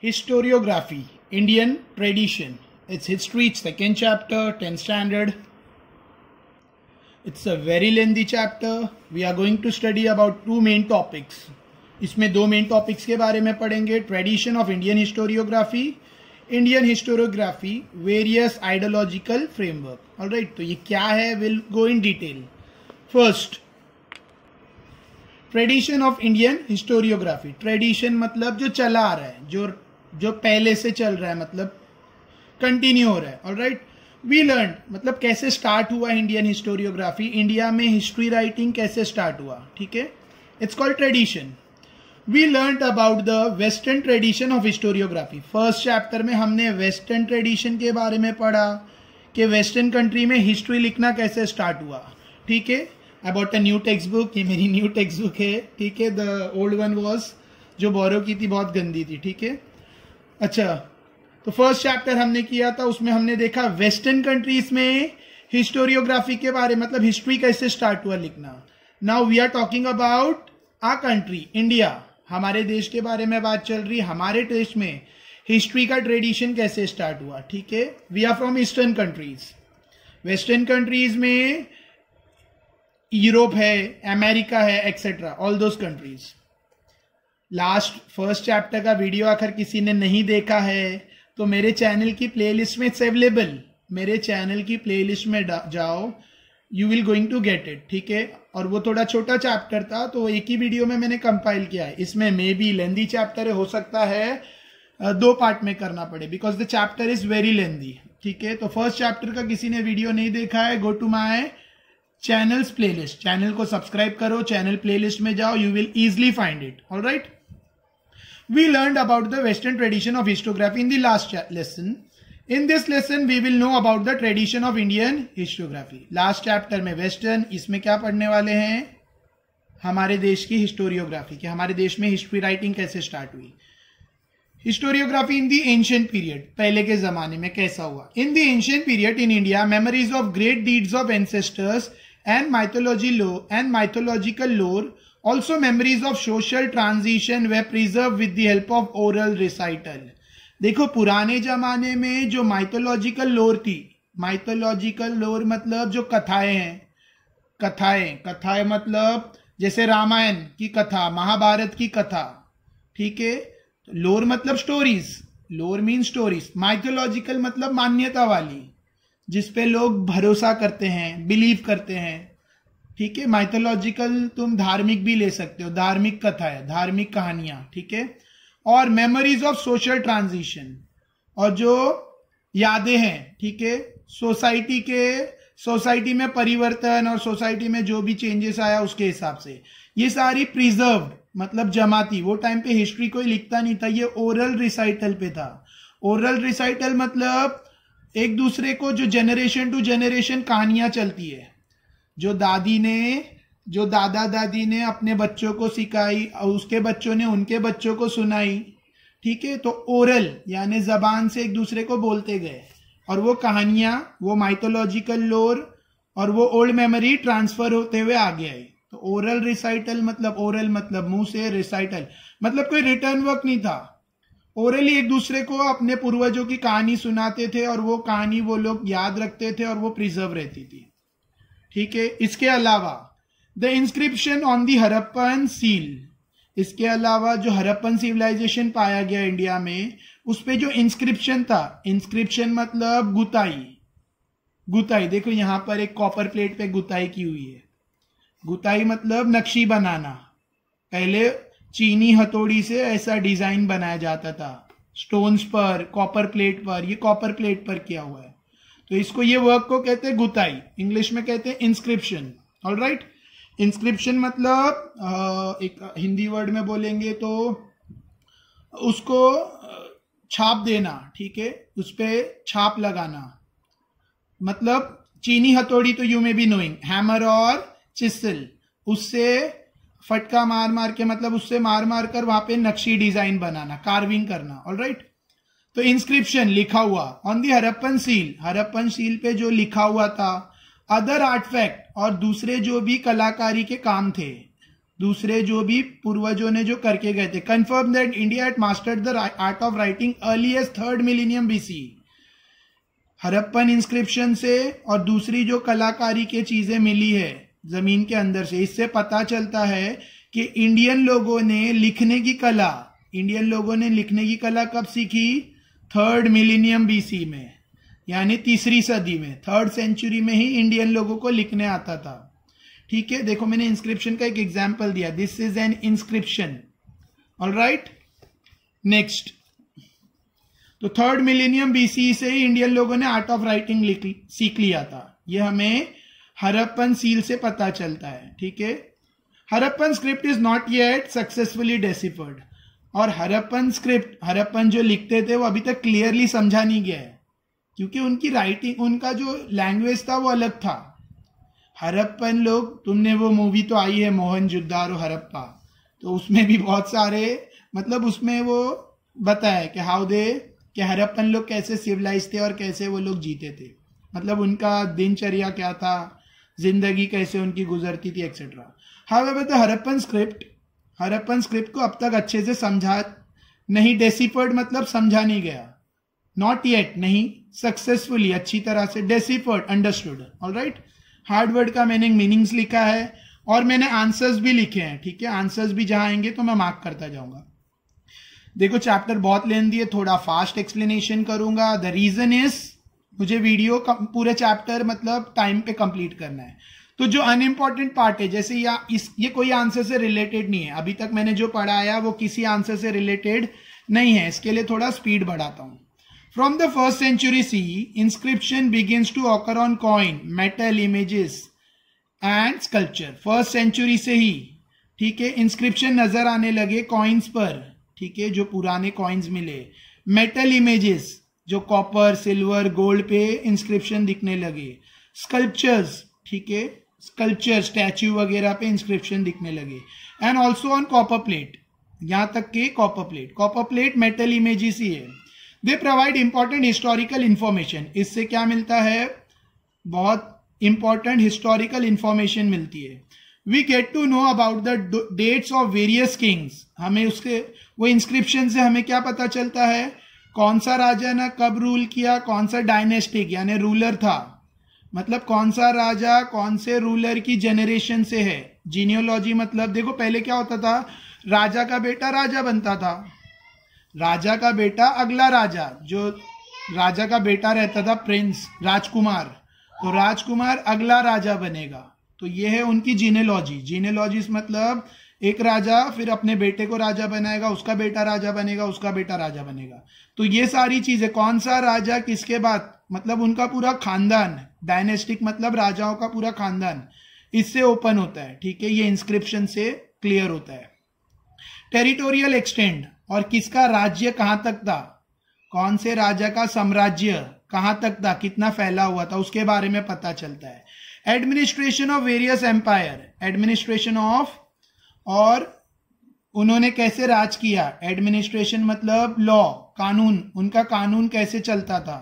Historiography Indian Tradition. Its history, second chapter, 10th standard. It's a very lengthy chapter. We are going to study about two main topics. इसमें दो main topics के बारे में पढ़ेंगे tradition of Indian historiography Indian historiography various ideological framework right तो ये क्या है will go in detail first tradition of Indian historiography tradition मतलब जो चला आ रहा है जो जो पहले से चल रहा है मतलब कंटिन्यू हो रहा है ऑल राइट वी लर्न मतलब कैसे स्टार्ट हुआ इंडियन हिस्टोरियोग्राफी इंडिया में हिस्ट्री राइटिंग कैसे स्टार्ट हुआ ठीक है it's called tradition we learn about the western tradition of historiography first chapter में हमने वेस्टर्न ट्रेडिशन के बारे में पढ़ा कि वेस्टर्न कंट्री में हिस्ट्री लिखना कैसे स्टार्ट हुआ ठीक है about a new textbook ये मेरी न्यू टेक्स्ट बुक है ठीक है द ओल्ड वन वॉज जो बोरो की थी बहुत गंदी थी ठीक है अच्छा तो फर्स्ट चैप्टर हमने किया था उसमें हमने देखा वेस्टर्न कंट्रीज में हिस्टोरियोग्राफी के बारे मतलब हिस्ट्री कैसे स्टार्ट हुआ लिखना now we are talking about our country India हमारे देश के बारे में बात चल रही हमारे देश में हिस्ट्री का ट्रेडिशन कैसे स्टार्ट हुआ ठीक है we are from eastern countries western countries में यूरोप है अमेरिका है etcetera all those countries last first chapter का वीडियो अगर किसी ने नहीं देखा है तो मेरे चैनल की प्लेलिस्ट में इट्स अवेलेबल मेरे चैनल की प्लेलिस्ट में जाओ you will going to get it ठीक है और वो थोड़ा छोटा चैप्टर था तो एक ही वीडियो में मैंने कंपाइल किया है इसमें मे बी लेंदी चैप्टर हो सकता है दो पार्ट में करना पड़े because the chapter is very lengthy ठीक है तो फर्स्ट चैप्टर का किसी ने वीडियो नहीं देखा है go to my channel's playlist channel को सब्सक्राइब करो चैनल प्लेलिस्ट में जाओ you will easily find it all right we learned about the Western tradition of historiography in the last lesson. In this lesson we will know about the tradition of Indian historiography. Last chapter mein Western isme kya padhne wale hain hamare desh ki historiography ki hamare desh mein history writing kaise start hui historiography in the ancient period pehle ke zamane mein kaisa hua in the ancient period in india memories of great deeds of ancestors and mythology lore and mythological lore Also memories of social transition were preserved with the help of oral recital. देखो पुराने जमाने में जो mythological लोर थी mythological लोर मतलब जो कथाएं हैं कथाएं कथाएं मतलब जैसे रामायण की कथा महाभारत की कथा ठीक है लोर तो मतलब स्टोरीज लोर मीन स्टोरीज माइथोलॉजिकल मतलब मान्यता वाली जिसपे लोग भरोसा करते हैं बिलीव करते हैं ठीक है माइथोलॉजिकल तुम धार्मिक भी ले सकते हो धार्मिक कथा है धार्मिक कहानियां ठीक है और मेमोरीज ऑफ सोशल ट्रांजिशन और जो यादें हैं ठीक है सोसाइटी के सोसाइटी में परिवर्तन और सोसाइटी में जो भी चेंजेस आया उसके हिसाब से ये सारी प्रिजर्व मतलब जमाती वो टाइम पे हिस्ट्री कोई लिखता नहीं था ये ओरल रिसाइटल पे था ओरल रिसाइटल मतलब एक दूसरे को जो जनरेशन टू जनरेशन कहानियां चलती है जो दादी ने जो दादा दादी ने अपने बच्चों को सिखाई और उसके बच्चों ने उनके बच्चों को सुनाई ठीक है तो ओरल यानी जबान से एक दूसरे को बोलते गए और वो कहानियाँ वो माइथोलॉजिकल लोर और वो ओल्ड मेमोरी ट्रांसफर होते हुए आगे आई तो ओरल रिसाइटल मतलब ओरल मतलब मुंह से रिसाइटल मतलब कोई रिटर्न वर्क नहीं था ओरली एक दूसरे को अपने पूर्वजों की कहानी सुनाते थे और वो कहानी वो लोग याद रखते थे और वो प्रिजर्व रहती थी ठीक है इसके अलावा the inscription on the Harappan seal इसके अलावा जो हरप्पन सिविलाइजेशन पाया गया इंडिया में उस पर जो इंस्क्रिप्शन था इंस्क्रिप्शन मतलब गुताई गुताई देखो यहां पर एक कॉपर प्लेट पे गुताई की हुई है गुताई मतलब नक्शी बनाना पहले चीनी हथौड़ी से ऐसा डिजाइन बनाया जाता था स्टोन्स पर कॉपर प्लेट पर ये कॉपर प्लेट पर किया हुआ है तो इसको ये वर्क को कहते हैं गुताई इंग्लिश में कहते हैं इंस्क्रिप्शन ऑल राइट इंस्क्रिप्शन मतलब एक हिंदी वर्ड में बोलेंगे तो उसको छाप देना ठीक है उस पर छाप लगाना मतलब चीनी हथौड़ी तो you may be knowing hammer और चिसल उससे फटका मार मार के मतलब उससे मार मार कर वहां पे नक्शी डिजाइन बनाना कार्विंग करना ऑल राइट तो इंस्क्रिप्शन लिखा हुआ on the Harappan seal Harappan seal पे जो लिखा हुआ था अदर आर्टफैक्ट और दूसरे जो भी कलाकारी के काम थे दूसरे जो भी पूर्वजों ने जो करके गए थे confirm that India at master the art of writing earliest third millennium BC Harappan inscription से और दूसरी जो कलाकारी के चीजें मिली है जमीन के अंदर से इससे पता चलता है कि इंडियन लोगों ने लिखने की कला इंडियन लोगों ने लिखने की कला कब सीखी थर्ड मिलीनियम बीसी में यानी तीसरी सदी में थर्ड सेंचुरी में ही इंडियन लोगों को लिखने आता था ठीक है देखो मैंने इंस्क्रिप्शन का एक एग्जाम्पल दिया this is an inscription all right next तो थर्ड मिलीनियम बीसी से ही इंडियन लोगों ने आर्ट ऑफ राइटिंग सीख लिया था यह हमें हरप्पन सील से पता चलता है ठीक है Harappan script is not yet successfully deciphered और हरप्पन स्क्रिप्ट हरप्पन जो लिखते थे वो अभी तक क्लियरली समझा नहीं गया है क्योंकि उनकी राइटिंग उनका जो लैंग्वेज था वो अलग था हरप्पन लोग तुमने वो मूवी तो आई है मोहन जुद्दार हरप्पा तो उसमें भी बहुत सारे मतलब उसमें वो बताया कि हाउ दे कि हरप्पन लोग कैसे सिविलाइज थे और कैसे वो लोग जीते थे मतलब उनका दिनचर्या क्या था जिंदगी कैसे उनकी गुजरती थी etcetera however the Harappan script Harappan script को अब तक अच्छे से समझा नहीं डेसीपर्ड मतलब समझा नहीं गया नॉट येट नहीं सक्सेसफुली अच्छी तरह से deciphered understood all right hard word का मैंने मीनिंग्स लिखा है और मैंने आंसर्स भी लिखे हैं ठीक है आंसर्स भी जहां आएंगे तो मैं मार्क करता जाऊंगा देखो चैप्टर बहुत लेन दिए थोड़ा फास्ट एक्सप्लेनेशन करूंगा द रीजन इज मुझे वीडियो पूरे चैप्टर मतलब टाइम पे कंप्लीट करना है तो जो अनइम्पॉर्टेंट पार्ट है जैसे या इस ये कोई आंसर से रिलेटेड नहीं है अभी तक मैंने जो पढ़ाया वो किसी आंसर से रिलेटेड नहीं है इसके लिए थोड़ा स्पीड बढ़ाता हूँ from the first century C inscription begins to occur on coin metal images and sculpture first century से ही ठीक है इंस्क्रिप्शन नजर आने लगे कॉइन्स पर ठीक है जो पुराने कॉइन्स मिले मेटल इमेजेस जो कॉपर सिल्वर गोल्ड पे इंस्क्रिप्शन दिखने लगे स्कल्पचर्स ठीक है स्कल्पचर स्टैचू वगैरह पे इंस्क्रिप्शन दिखने लगे and also on copper plate यहाँ तक के copper plate copper plate metal images ही है they provide important historical information इससे क्या मिलता है बहुत इंपॉर्टेंट हिस्टोरिकल इंफॉर्मेशन मिलती है we get to know about the dates of various kings हमें उसके वो इंस्क्रिप्शन से हमें क्या पता चलता है कौन सा राजा ने कब रूल किया कौन सा डायनेस्टिक यानी रूलर था मतलब कौन सा राजा कौन से रूलर की जनरेशन से है जीनियोलॉजी मतलब देखो पहले क्या होता था राजा का बेटा राजा बनता था राजा का बेटा अगला राजा जो राजा का बेटा रहता था प्रिंस राजकुमार तो राजकुमार अगला राजा बनेगा तो ये है उनकी जीनेलॉजी जीनेलॉजी मतलब एक राजा फिर अपने बेटे को राजा बनाएगा उसका बेटा राजा बनेगा उसका बेटा राजा बनेगा तो ये सारी चीजें कौन सा राजा किसके बाद मतलब उनका पूरा खानदान डायनेस्टिक मतलब राजाओं का पूरा खानदान इससे ओपन होता है ठीक है ये इंस्क्रिप्शन से क्लियर होता है टेरिटोरियल एक्सटेंड और किसका राज्य कहां तक था कौन से राजा का साम्राज्य कहां तक था कितना फैला हुआ था उसके बारे में पता चलता है administration of various empire administration of और उन्होंने कैसे राज किया एडमिनिस्ट्रेशन मतलब लॉ कानून उनका कानून कैसे चलता था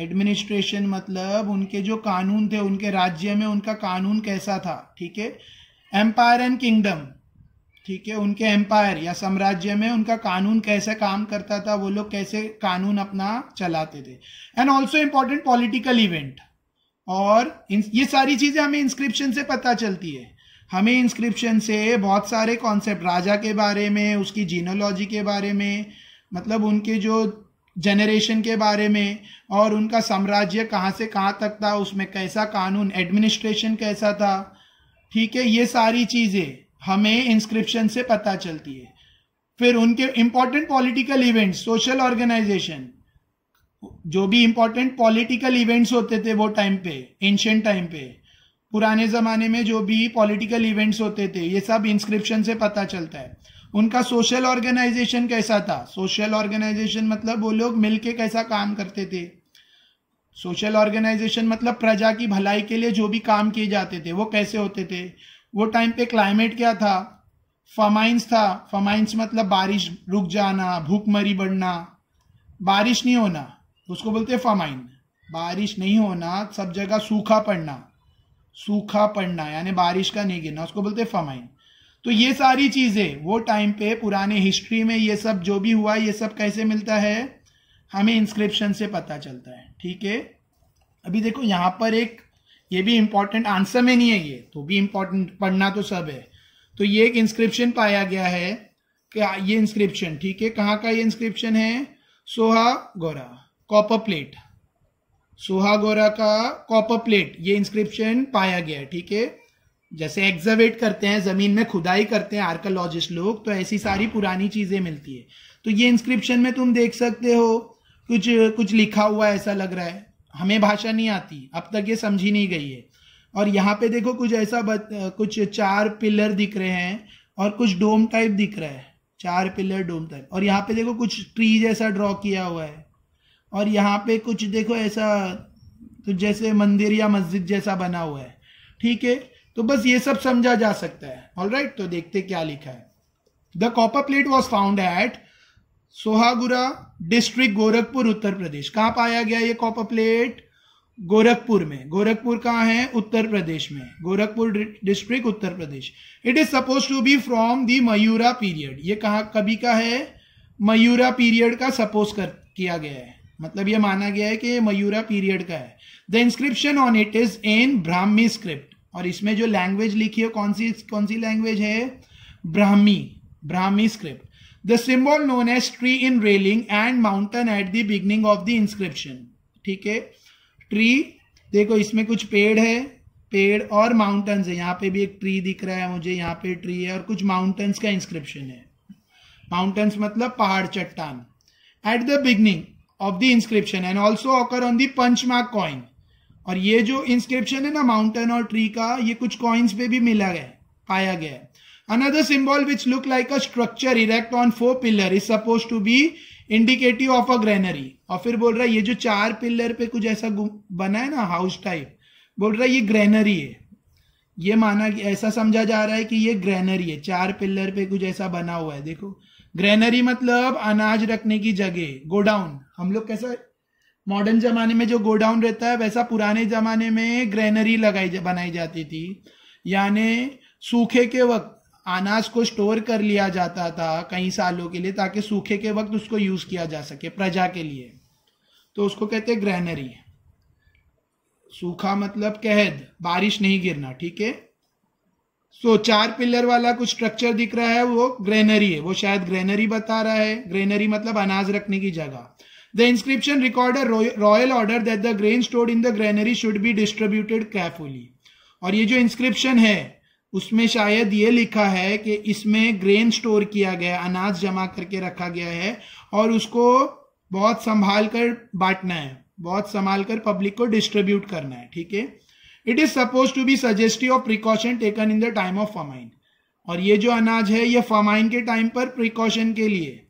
एडमिनिस्ट्रेशन मतलब उनके जो कानून थे उनके राज्य में उनका कानून कैसा था ठीक है एम्पायर एंड किंगडम ठीक है उनके एम्पायर या साम्राज्य में उनका कानून कैसे काम करता था वो लोग कैसे कानून अपना चलाते थे and also important political event और ये सारी चीजें हमें इंस्क्रिप्शन से पता चलती है हमें इंस्क्रिप्शन से बहुत सारे कॉन्सेप्ट राजा के बारे में उसकी जीनोलॉजी के बारे में मतलब उनके जो जनरेशन के बारे में और उनका साम्राज्य कहाँ से कहाँ तक था उसमें कैसा कानून एडमिनिस्ट्रेशन कैसा था ठीक है ये सारी चीज़ें हमें इंस्क्रिप्शन से पता चलती है फिर उनके important political events social organization जो भी इम्पॉर्टेंट पॉलिटिकल इवेंट्स होते थे वो टाइम पे एंशियंट टाइम पे पुराने ज़माने में जो भी पॉलिटिकल इवेंट्स होते थे ये सब इंस्क्रिप्शन से पता चलता है उनका सोशल ऑर्गेनाइजेशन कैसा था सोशल ऑर्गेनाइजेशन मतलब वो लोग मिलके कैसा काम करते थे सोशल ऑर्गेनाइजेशन मतलब प्रजा की भलाई के लिए जो भी काम किए जाते थे वो कैसे होते थे वो टाइम पे क्लाइमेट क्या था फमाइंस था फमाइंस मतलब बारिश रुक जाना भूखमरी बढ़ना बारिश नहीं होना उसको बोलते हैं फमाइन बारिश नहीं होना सब जगह सूखा पड़ना सूखा पड़ना यानी बारिश का नहीं गिरना उसको बोलते हैं फमाइन तो ये सारी चीज़ें वो टाइम पे पुराने हिस्ट्री में ये सब जो भी हुआ ये सब कैसे मिलता है हमें इंस्क्रिप्शन से पता चलता है ठीक है अभी देखो यहां पर एक ये भी इंपॉर्टेंट आंसर में नहीं है ये तो भी इंपॉर्टेंट पढ़ना तो सब है तो ये एक इंस्क्रिप्शन पाया गया है क्या ये इंस्क्रिप्शन ठीक है कहाँ का ये इंस्क्रिप्शन है सोहा गोरा कॉपर प्लेट सोहा गोरा का कॉपर प्लेट ये इंस्क्रिप्शन पाया गया है ठीक है जैसे एग्जावेट करते हैं जमीन में खुदाई करते हैं आर्कोलॉजिस्ट लोग तो ऐसी सारी पुरानी चीजें मिलती है तो ये इंस्क्रिप्शन में तुम देख सकते हो कुछ कुछ लिखा हुआ ऐसा लग रहा है हमें भाषा नहीं आती अब तक ये समझी नहीं गई है और यहाँ पे देखो कुछ ऐसा बत, कुछ चार पिलर दिख रहे हैं और कुछ डोम टाइप दिख रहा है चार पिलर डोम टाइप और यहाँ पे देखो कुछ ट्री जैसा ड्रॉ किया हुआ है और यहाँ पे कुछ देखो ऐसा तो जैसे मंदिर या मस्जिद जैसा बना हुआ है ठीक है तो बस ये सब समझा जा सकता है ऑल राइट right? तो देखते क्या लिखा है the copper plate was found at Sohagura district Gorakhpur Uttar Pradesh कहां पाया गया ये कॉपर प्लेट गोरखपुर में गोरखपुर कहां है उत्तर प्रदेश में Gorakhpur district Uttar Pradesh it is suppose to be from the Maurya period ये कहा कभी का है मयूरा पीरियड का सपोज कर किया गया है मतलब ये माना गया है कि मयूरा पीरियड का है the inscription on it is in Brahmi script और इसमें जो लैंग्वेज लिखी है कौन सी कौन सी लैंग्वेज है Brahmi Brahmi script the symbol known as tree in railing and mountain at the beginning of the inscription ठीक है ट्री देखो इसमें कुछ पेड़ है पेड़ और माउंटेन्स है यहाँ पे भी एक ट्री दिख रहा है मुझे यहाँ पे ट्री है और कुछ माउंटेन्स का इंस्क्रिप्शन है माउंटेन्स मतलब पहाड़ चट्टान at the beginning of the inscription and also occur on the punch mark coin और ये जो इंस्क्रिप्शन है ना माउंटेन और ट्री का ये कुछ कॉइन्स पे भी मिला गया पाया गया है another symbol which look like a structure erect on four pillar is suppose to be indicative of a granary और फिर बोल रहा है ये जो चार पिलर पे कुछ ऐसा बना है ना हाउस टाइप बोल रहा है ये ग्रेनरी है ये माना कि ऐसा समझा जा रहा है कि ये ग्रेनरी है चार पिलर पे कुछ ऐसा बना हुआ है देखो ग्रेनरी मतलब अनाज रखने की जगह गोडाउन हम लोग कैसा मॉडर्न जमाने में जो गोडाउन रहता है वैसा पुराने जमाने में ग्रेनरी लगाई जा, बनाई जाती थी यानी सूखे के वक्त अनाज को स्टोर कर लिया जाता था कई सालों के लिए ताकि सूखे के वक्त उसको यूज किया जा सके प्रजा के लिए तो उसको कहते हैं ग्रहनरी सूखा मतलब कहद बारिश नहीं गिरना ठीक है सो तो so, चार पिलर वाला कुछ स्ट्रक्चर दिख रहा है वो ग्रेनरी है वो शायद ग्रेनरी बता रहा है ग्रेनरी मतलब अनाज रखने की जगह The inscription recorded a royal order that the grain stored in the granary should be distributed carefully. और ये जो इंस्क्रिप्शन है उसमें शायद ये लिखा है कि इसमें ग्रेन स्टोर किया गया अनाज जमा करके रखा गया है और उसको बहुत संभाल कर बांटना है बहुत संभाल कर पब्लिक को डिस्ट्रीब्यूट करना है ठीक है it is suppose to be suggestive of precaution taken in the time of famine और ये जो अनाज है ये फमाइन के टाइम पर प्रिकॉशन के लिए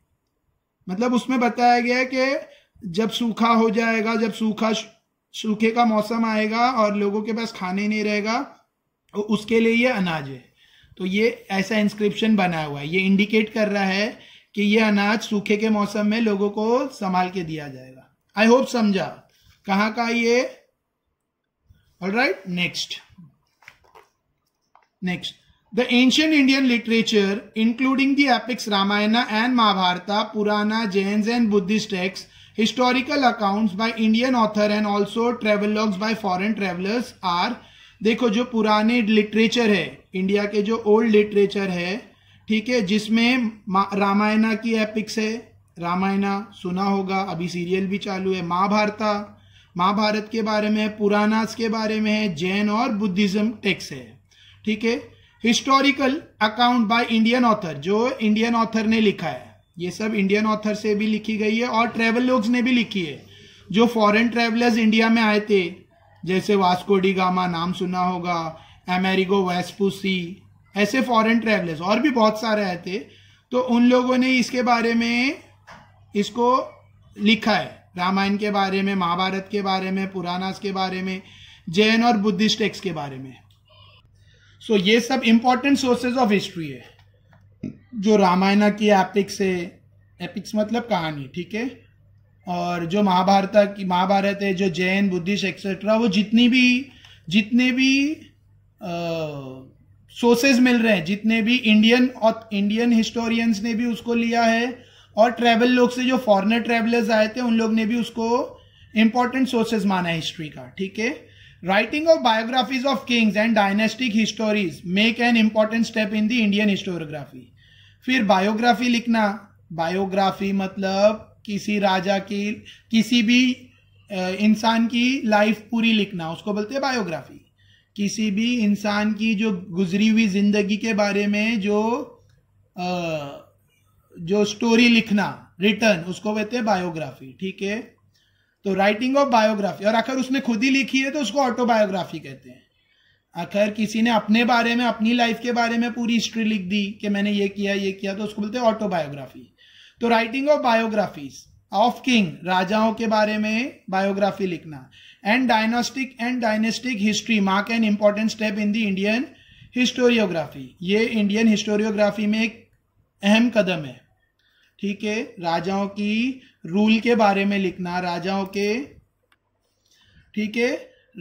मतलब उसमें बताया गया है कि जब सूखा हो जाएगा जब सूखा सूखे का मौसम आएगा और लोगों के पास खाने नहीं रहेगा उसके लिए ये अनाज है तो ये ऐसा इंस्क्रिप्शन बना हुआ है ये इंडिकेट कर रहा है कि ये अनाज सूखे के मौसम में लोगों को संभाल के दिया जाएगा आई होप समझा कहाँ का ये all right next next The ancient Indian literature, including the epics Ramayana and Mahabharata, Purana, Jains and Buddhist texts, historical accounts by Indian author and also travel logs by foreign travelers are देखो जो पुराने literature है India के जो old literature है ठीक है जिसमें रामायणा की एपिक्स है रामायणा सुना होगा अभी सीरियल भी चालू है महाभारता महाभारत के बारे में है पुराणास के बारे में है जैन और बुद्धिज्म टेक्स है ठीक है historical account by Indian author जो इंडियन ऑथर ने लिखा है ये सब इंडियन ऑथर से भी लिखी गई है और ट्रेवल लोग्स ने भी लिखी है जो फॉरेन ट्रेवलर्स इंडिया में आए थे जैसे वास्को डी गामा नाम सुना होगा अमेरिको वेस्पूसी ऐसे फॉरेन ट्रेवलर्स और भी बहुत सारे आए थे तो उन लोगों ने इसके बारे में इसको लिखा है रामायण के बारे में महाभारत के बारे में पुराणास के बारे में जैन और बुद्धिस्ट टेक्स के बारे में सो so, ये सब इम्पॉर्टेंट सोर्सेज ऑफ हिस्ट्री है जो रामायण की एपिक्स है एपिक्स मतलब कहानी ठीक है और जो महाभारत की महाभारत है जो जैन बुद्धिस्ट एक्सेट्रा वो जितनी भी जितने भी सोर्सेज मिल रहे हैं जितने भी इंडियन और इंडियन हिस्टोरियंस ने भी उसको लिया है और ट्रैवल लोग से जो फॉरनर ट्रैवलर्स आए थे उन लोग ने भी उसको इम्पोर्टेंट सोर्सेज माना है हिस्ट्री का ठीक है writing of biographies of kings and dynastic histories make an important step in the Indian historiography फिर बायोग्राफी लिखना बायोग्राफी मतलब किसी राजा की किसी भी इंसान की लाइफ पूरी लिखना उसको बोलते हैं बायोग्राफी किसी भी इंसान की जो गुजरी हुई जिंदगी के बारे में जो आ, जो स्टोरी लिखना रिटर्न उसको बोलते हैं बायोग्राफी ठीक है तो राइटिंग ऑफ बायोग्राफी और आखिर उसने खुद ही लिखी है तो उसको ऑटोबायोग्राफी कहते हैं अखर किसी ने अपने बारे में अपनी लाइफ के बारे में पूरी हिस्ट्री लिख दी कि मैंने ये किया ये किया तो उसको बोलते हैं ऑटोबायोग्राफी तो writing of biographies of king राजाओं के बारे में बायोग्राफी लिखना and dynastic and dynastic history mark an important step in the Indian historiography ये इंडियन हिस्टोरियोग्राफी में एक अहम कदम है ठीक है राजाओं की रूल के बारे में लिखना राजाओं के ठीक है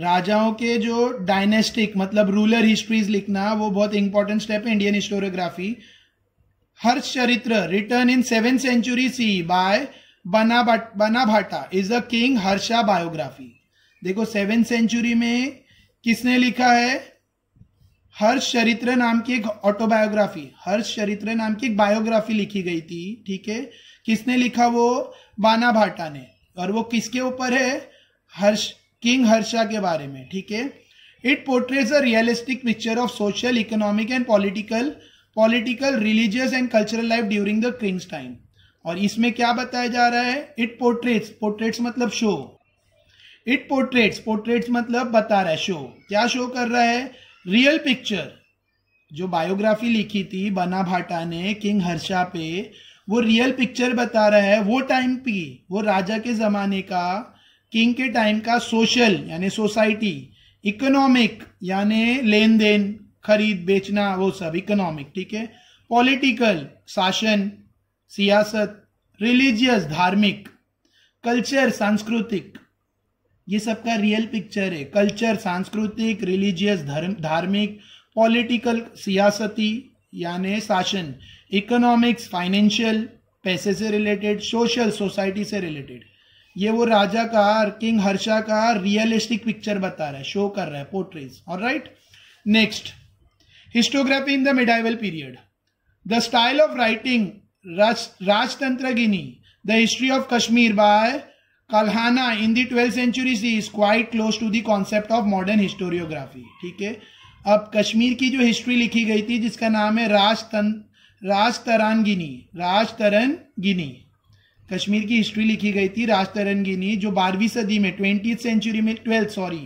राजाओं के जो डायनेस्टिक मतलब रूलर हिस्ट्रीज लिखना वो बहुत इंपॉर्टेंट स्टेप है Indian historiography Harshacharita written in seven century C by Bana Bhatta is a king Harsha biography देखो सेवन सेंचुरी में किसने लिखा है हर्ष चरित्र नाम की एक ऑटोबायोग्राफी हर्ष चरित्र नाम की एक बायोग्राफी लिखी गई थी ठीक है किसने लिखा वो बाना भाटा ने और वो किसके ऊपर है हर्ष किंग हर्षा के बारे में ठीक है it portrays a realistic picture of social economic and political political religious and cultural life during the kings time और इसमें क्या बताया जा रहा है इट पोर्ट्रेट्स पोर्ट्रेट्स मतलब शो इट पोर्ट्रेट्स पोर्ट्रेट्स मतलब बता रहा है शो क्या शो कर रहा है रियल पिक्चर जो बायोग्राफी लिखी थी बना भाटा ने किंग हर्षा पे वो रियल पिक्चर बता रहा है वो टाइम की वो राजा के जमाने का किंग के टाइम का सोशल यानी सोसाइटी इकोनॉमिक यानी लेन देन खरीद बेचना वो सब इकोनॉमिक ठीक है पॉलिटिकल शासन सियासत रिलीजियस धार्मिक कल्चर सांस्कृतिक ये सबका रियल पिक्चर है कल्चर सांस्कृतिक रिलीजियस धर्म धार्मिक पॉलिटिकल सियासती यानि शासन इकोनॉमिक्स फाइनेंशियल पैसे से रिलेटेड सोशल सोसाइटी से रिलेटेड ये वो राजा का किंग हर्षा का रियलिस्टिक पिक्चर बता रहा है शो कर रहा है पोर्ट्रेज और right next histography in the medieval period the style of writing Rajatarangini the history of Kashmir by Kalhana in the 12th century C is quite close to the concept of modern historiography ठीक है अब कश्मीर की जो history लिखी गई थी जिसका नाम है राजतन राजतरानगिनी गिनी कश्मीर की हिस्ट्री लिखी गई थी गिनी जो बारहवीं सदी में ट्वेंटी सेंचुरी में ट्वेल्थ सॉरी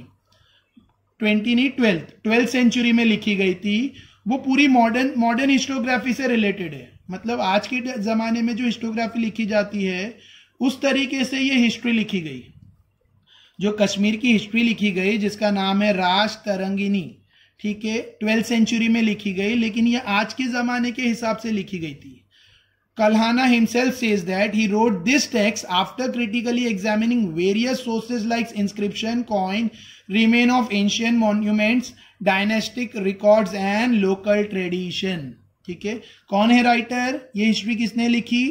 ट्वेंटी नहीं ट्वेल्थ ट्वेल्थ सेंचुरी में लिखी गई थी वो पूरी मॉडर्न मॉडर्न हिस्टोग्राफी से रिलेटेड है मतलब आज के ज़माने में जो हिस्टोग्राफी लिखी जाती है उस तरीके से ये हिस्ट्री लिखी गई जो कश्मीर की हिस्ट्री लिखी गई जिसका नाम है राज तरंगिनी ठीक है ट्वेल्थ सेंचुरी में लिखी गई लेकिन ये आज के जमाने के हिसाब से लिखी गई थी Kalhana himself says that he wrote this text after critically examining various sources like inscription coin remain of ancient monuments dynastic record and local tradition ठीक है कौन है राइटर ये हिस्ट्री किसने लिखी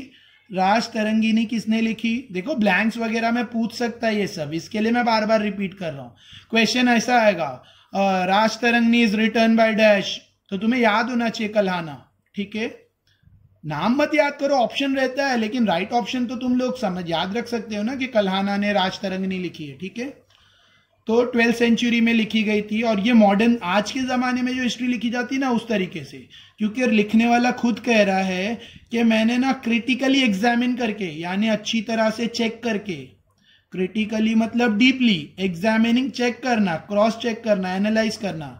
राज तरंगिनी किसने लिखी देखो ब्लैंक्स वगैरह में पूछ सकता है ये सब इसके लिए मैं बार बार रिपीट कर रहा हूँ क्वेश्चन ऐसा आएगा Rajatarangini is written by dash तो तुम्हें याद होना चाहिए कल्हाना ठीक है नाम मत याद करो ऑप्शन रहता है लेकिन राइट ऑप्शन तो तुम लोग समझ याद रख सकते हो ना कि कलहाना ने राज तरंगनी लिखी है ठीक है तो ट्वेल्थ सेंचुरी में लिखी गई थी और ये मॉडर्न आज के ज़माने में जो हिस्ट्री लिखी जाती है ना उस तरीके से क्योंकि लिखने वाला खुद कह रहा है कि मैंने ना क्रिटिकली एग्जामिन करके यानी अच्छी तरह से चेक करके क्रिटिकली मतलब डीपली एग्जामिनिंग चेक करना क्रॉस चेक करना एनालाइज करना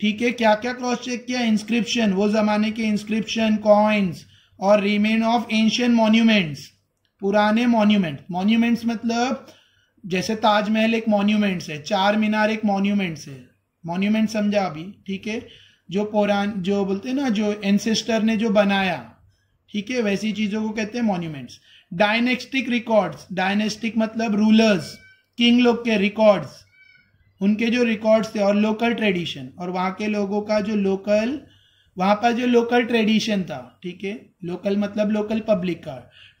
ठीक है क्या क्या क्रॉस चेक किया इंस्क्रिप्शन वो ज़माने के इंस्क्रिप्शन कॉइन्स और रिमेन ऑफ एंशियन मॉन्यूमेंट्स पुराने मॉन्यूमेंट मॉन्यूमेंट्स मतलब जैसे ताजमहल एक मॉन्यूमेंट्स है चार मीनार एक मॉन्यूमेंट्स है मॉन्यूमेंट समझा अभी ठीक है जो पुरान जो बोलते हैं ना जो एनसेस्टर ने जो बनाया ठीक है वैसी चीज़ों को कहते हैं मॉन्यूमेंट्स डायनेस्टिक रिकॉर्ड्स डायनेस्टिक मतलब रूलर्स किंग लोग के रिकॉर्ड्स उनके जो रिकॉर्ड्स थे और लोकल ट्रेडिशन और वहाँ के लोगों का जो लोकल वहाँ पर जो लोकल ट्रेडिशन था ठीक है लोकल मतलब लोकल पब्लिक का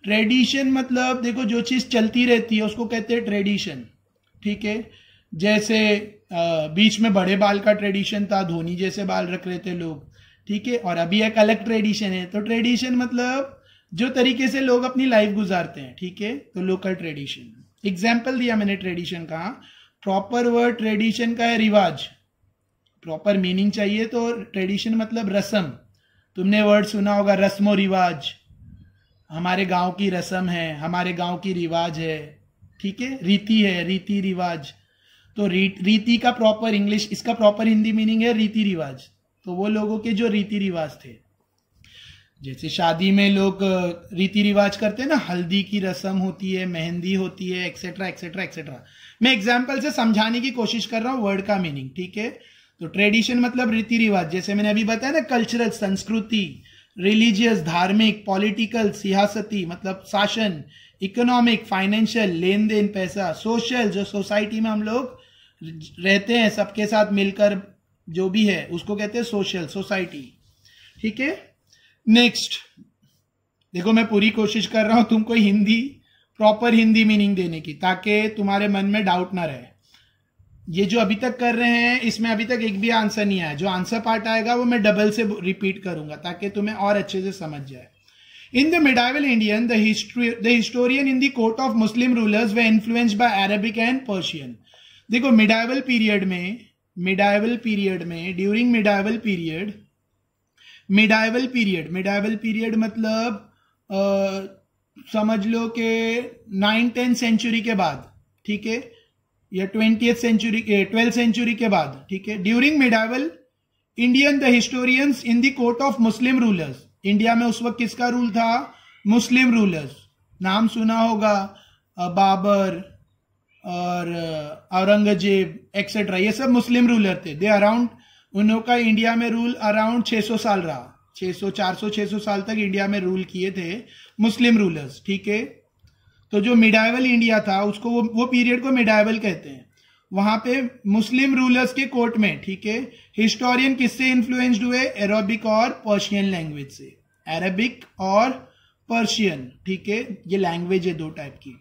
ट्रेडिशन मतलब देखो जो चीज़ चलती रहती है उसको कहते हैं ट्रेडिशन ठीक है जैसे बीच में बड़े बाल का ट्रेडिशन था धोनी जैसे बाल रख रहे थे लोग ठीक है और अभी एक अलग ट्रेडिशन है तो ट्रेडिशन मतलब जो तरीके से लोग अपनी लाइफ गुजारते हैं ठीक है तो लोकल ट्रेडिशन एग्जाम्पल दिया मैंने ट्रेडिशन का प्रॉपर वर्ड ट्रेडिशन का है रिवाज प्रॉपर मीनिंग चाहिए तो ट्रेडिशन मतलब रसम तुमने वर्ड सुना होगा रस्मो रिवाज हमारे गांव की रसम है हमारे गांव की रिवाज है ठीक है रीति है रीति रिवाज तो री, रीति का प्रॉपर इंग्लिश इसका प्रॉपर हिंदी मीनिंग है रीति रिवाज तो वो लोगों के जो रीति रिवाज थे जैसे शादी में लोग रीति रिवाज करते हैं ना हल्दी की रस्म होती है मेहंदी होती है एक्सेट्रा एक्सेट्रा एक्सेट्रा मैं एग्जाम्पल से समझाने की कोशिश कर रहा हूँ वर्ड का मीनिंग ठीक है तो ट्रेडिशन मतलब रीति रिवाज जैसे मैंने अभी बताया ना कल्चरल संस्कृति रिलीजियस धार्मिक पॉलिटिकल सियासती मतलब शासन इकोनॉमिक फाइनेंशियल लेन देन पैसा सोशल जो सोसाइटी में हम लोग रहते हैं सबके साथ मिलकर जो भी है उसको कहते हैं सोशल सोसाइटी ठीक है नेक्स्ट देखो मैं पूरी कोशिश कर रहा हूं तुमको हिंदी प्रॉपर हिंदी मीनिंग देने की ताकि तुम्हारे मन में डाउट ना रहे ये जो अभी तक कर रहे हैं इसमें अभी तक एक भी आंसर नहीं आया जो आंसर पार्ट आएगा वो मैं डबल से रिपीट करूंगा ताकि तुम्हें और अच्छे से समझ जाए in the medieval Indian the history the historian in the court of Muslim rulers were influence by Arabic and Persian देखो मिडाइवल पीरियड में मिडाइवल पीरियड में during medieval period medieval period medieval period मतलब आ, समझ लो कि nine tenth century के बाद ठीक है या ट्वेंटी सेंचुरी ट्वेल्थ सेंचुरी के बाद ठीक है during medieval Indian the historians in the court of Muslim rulers India में उस वक्त किसका रूल था मुस्लिम रूलर्स नाम सुना होगा बाबर और औरंगजेब एक्सेट्रा ये सब मुस्लिम रूलर थे दे अराउंड उन का इंडिया में रूल अराउंड 600 साल रहा 600 400 600 साल तक इंडिया में रूल किए थे मुस्लिम रूलर्स ठीक है तो जो मिडाइवल इंडिया था उसको वो वो पीरियड को मिडाइवल कहते हैं वहां पे मुस्लिम रूलर्स के कोर्ट में ठीक है हिस्टोरियन किससे इन्फ्लुएंस्ड हुए अरबिक और पर्शियन लैंग्वेज से अरबिक और पर्शियन ठीक है ये लैंग्वेज है दो टाइप की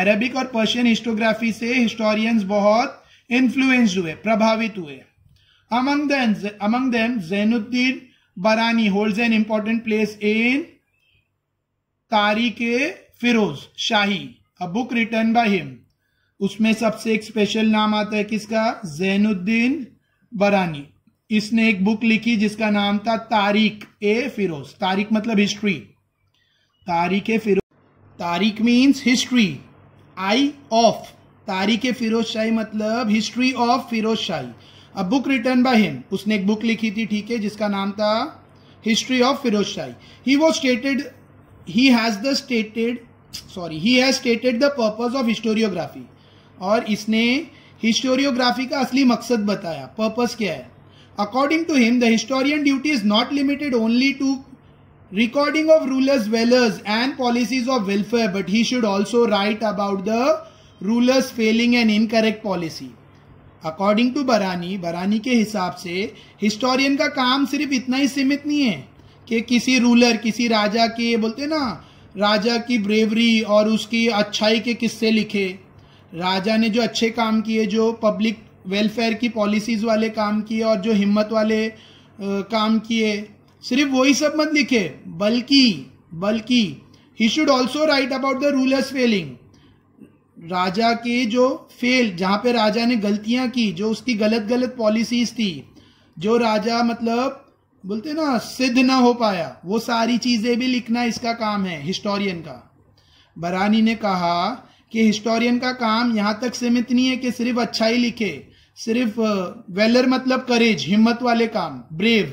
अरबिक और पर्शियन हिस्टोग्राफी से हिस्टोरियंस बहुत इन्फ्लुएंस्ड हुए प्रभावित हुए among them among them Zainuddin Barani holds an important place in Tarikh Firoz Shahi a book written by him उसमें सबसे एक स्पेशल नाम आता है किसका जैनुद्दीन बरानी इसने एक बुक लिखी जिसका नाम था तारीख ए फिरोज तारीख मतलब हिस्ट्री तारीख ए फिरोज तारीख मीन्स हिस्ट्री आई ऑफ तारीख ए फिरोज शाही मतलब history of Firoz Shahi a book written by him उसने एक बुक लिखी थी ठीक है जिसका नाम था history of Firoz Shahi he was stated he has the stated sorry he has stated the purpose of historiography और इसने हिस्टोरियोग्राफी का असली मकसद बताया पर्पज क्या है according to him the historian duty is not limited only to recording of rulers and policies of welfare but he should also write about the rulers failing and incorrect policy according to Barani Barani के हिसाब से historian का काम सिर्फ इतना ही सीमित नहीं है कि किसी रूलर किसी राजा के बोलते ना राजा की ब्रेवरी और उसकी अच्छाई के किस्से लिखे राजा ने जो अच्छे काम किए जो पब्लिक वेलफेयर की पॉलिसीज़ वाले काम किए और जो हिम्मत वाले आ, काम किए सिर्फ वही सब मत लिखे बल्कि बल्कि he should also write about the rulers failing राजा के जो फेल जहाँ पे राजा ने गलतियाँ की जो उसकी गलत गलत पॉलिसीज थी जो राजा मतलब बोलते ना सिद्ध ना हो पाया वो सारी चीजें भी लिखना इसका काम है हिस्टोरियन का बरानी ने कहा कि हिस्टोरियन का काम यहां तक सीमित नहीं है कि सिर्फ अच्छा ही लिखे सिर्फ वेलर मतलब करेज हिम्मत वाले काम ब्रेव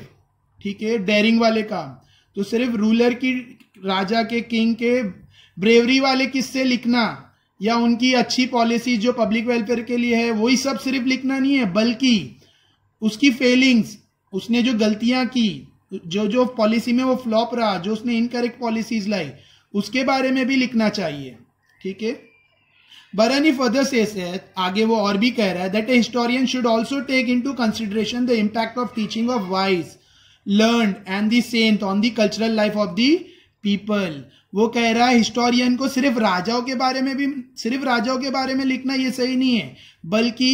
ठीक है डेरिंग वाले काम तो सिर्फ रूलर की राजा के किंग के ब्रेवरी वाले किस्से लिखना या उनकी अच्छी पॉलिसी जो पब्लिक वेलफेयर के लिए है वही सब सिर्फ लिखना नहीं है बल्कि उसकी फेलिंग्स उसने जो गलतियां की जो जो पॉलिसी में वो फ्लॉप रहा जो उसने इनकरेक्ट पॉलिसीज लाई उसके बारे में भी लिखना चाहिए ठीक है बरनी फर्दर सेस आगे वो और भी कह रहा है that a historian should also take into consideration the impact of teaching of wise learn and the on the cultural life of the people वो कह रहा है हिस्टोरियन को सिर्फ राजाओं के बारे में भी सिर्फ राजाओं के बारे में लिखना ये सही नहीं है बल्कि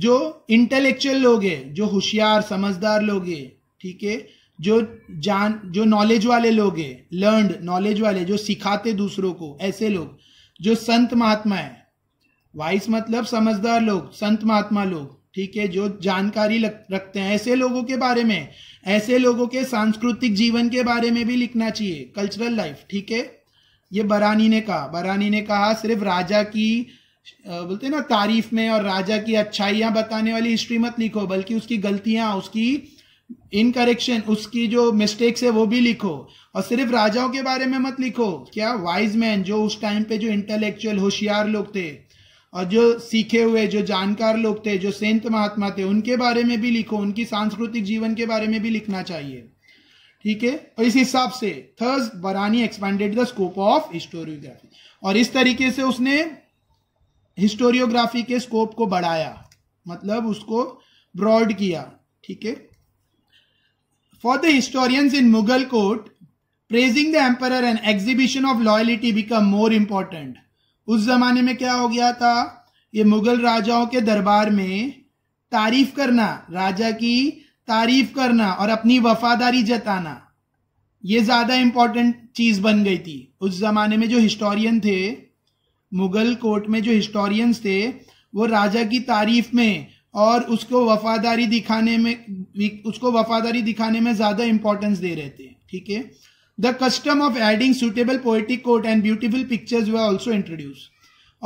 जो इंटेलेक्चुअल लोग हैं जो होशियार समझदार लोग हैं ठीक है जो जान जो नॉलेज वाले लोग हैं लर्न नॉलेज वाले जो सिखाते दूसरों को ऐसे लोग जो संत महात्मा है वाइस मतलब समझदार लोग संत महात्मा लोग ठीक है जो जानकारी रखते हैं ऐसे लोगों के बारे में ऐसे लोगों के सांस्कृतिक जीवन के बारे में भी लिखना चाहिए कल्चरल लाइफ ठीक है ये बरानी ने कहा बरानी ने कहा सिर्फ राजा की बोलते हैं ना तारीफ में और राजा की अच्छाइयां बताने वाली हिस्ट्री मत लिखो बल्कि उसकी गलतियां उसकी इनकरेक्शन उसकी जो मिस्टेक्स है वो भी लिखो और सिर्फ राजाओं के बारे में मत लिखो क्या वाइज मैन जो उस टाइम पे जो इंटेलेक्चुअल होशियार लोग थे और जो सीखे हुए जो जानकार लोग थे जो सेंत महात्मा थे उनके बारे में भी लिखो उनकी सांस्कृतिक जीवन के बारे में भी लिखना चाहिए ठीक है और इस हिसाब से thus Barani expanded the scope of historiography और इस तरीके से उसने हिस्टोरियोग्राफी के स्कोप को बढ़ाया मतलब उसको ब्रॉड किया ठीक है for the historians in Mughal court praising the emperor and exhibition of loyalty become more important उस जमाने में क्या हो गया था ये मुगल राजाओं के दरबार में तारीफ करना राजा की तारीफ करना और अपनी वफादारी जताना ये ज्यादा इंपॉर्टेंट चीज बन गई थी उस जमाने में जो हिस्टोरियन थे मुगल कोर्ट में जो हिस्टोरियंस थे वो राजा की तारीफ में और उसको वफादारी दिखाने में उसको वफादारी दिखाने में ज्यादा इंपॉर्टेंस दे रहे थे ठीक है the custom of adding suitable poetic quote and beautiful pictures they also introduce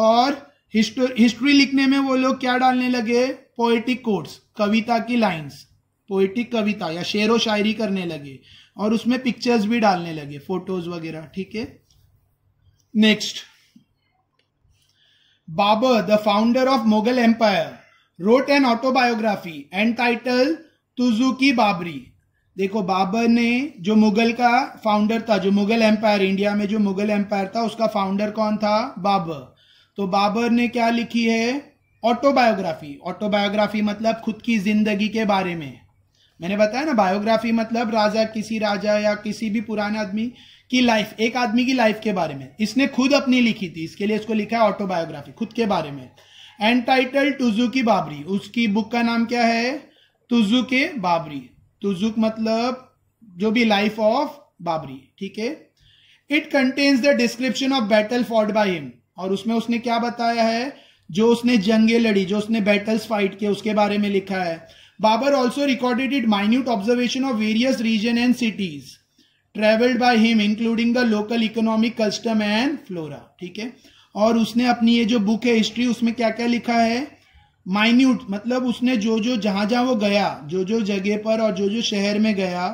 और हिस्ट्री लिखने में वो लोग क्या डालने लगे पोएटिक कोट्स कविता की लाइन्स पोएटिक कविता या शेर व शायरी करने लगे और उसमें पिक्चर्स भी डालने लगे फोटोज वगैरह ठीक है next Babur, the founder of Mughal Empire, wrote an autobiography entitled Tuzuki Baburi देखो बाबर ने जो मुगल का फाउंडर था जो मुगल एम्पायर इंडिया में जो मुगल एम्पायर था उसका फाउंडर कौन था बाबर तो बाबर ने क्या लिखी है ऑटोबायोग्राफी ऑटोबायोग्राफी मतलब खुद की जिंदगी के बारे में मैंने बताया ना बायोग्राफी मतलब राजा किसी राजा या किसी भी पुराने आदमी की लाइफ एक आदमी की लाइफ के बारे में इसने खुद अपनी लिखी थी इसके लिए इसको लिखा है ऑटोबायोग्राफी खुद के बारे में एंड टाइटल की बाबरी उसकी बुक का नाम क्या है के बाबरी तुजुक मतलब जो भी लाइफ ऑफ बाबरी ठीक है it contains the description of battle fought by him और उसमें उसने क्या बताया है जो उसने जंगे लड़ी जो उसने बैटल्स फाइट किए उसके बारे में लिखा है Babur also recorded it minute observation of various region and cities travelled by him including the local economic custom and flora ठीक है और उसने अपनी ये जो बुक है हिस्ट्री उसमें क्या क्या लिखा है माइन्यूट मतलब उसने जो जो जहां जहां वो गया जो जो जगह पर और जो जो शहर में गया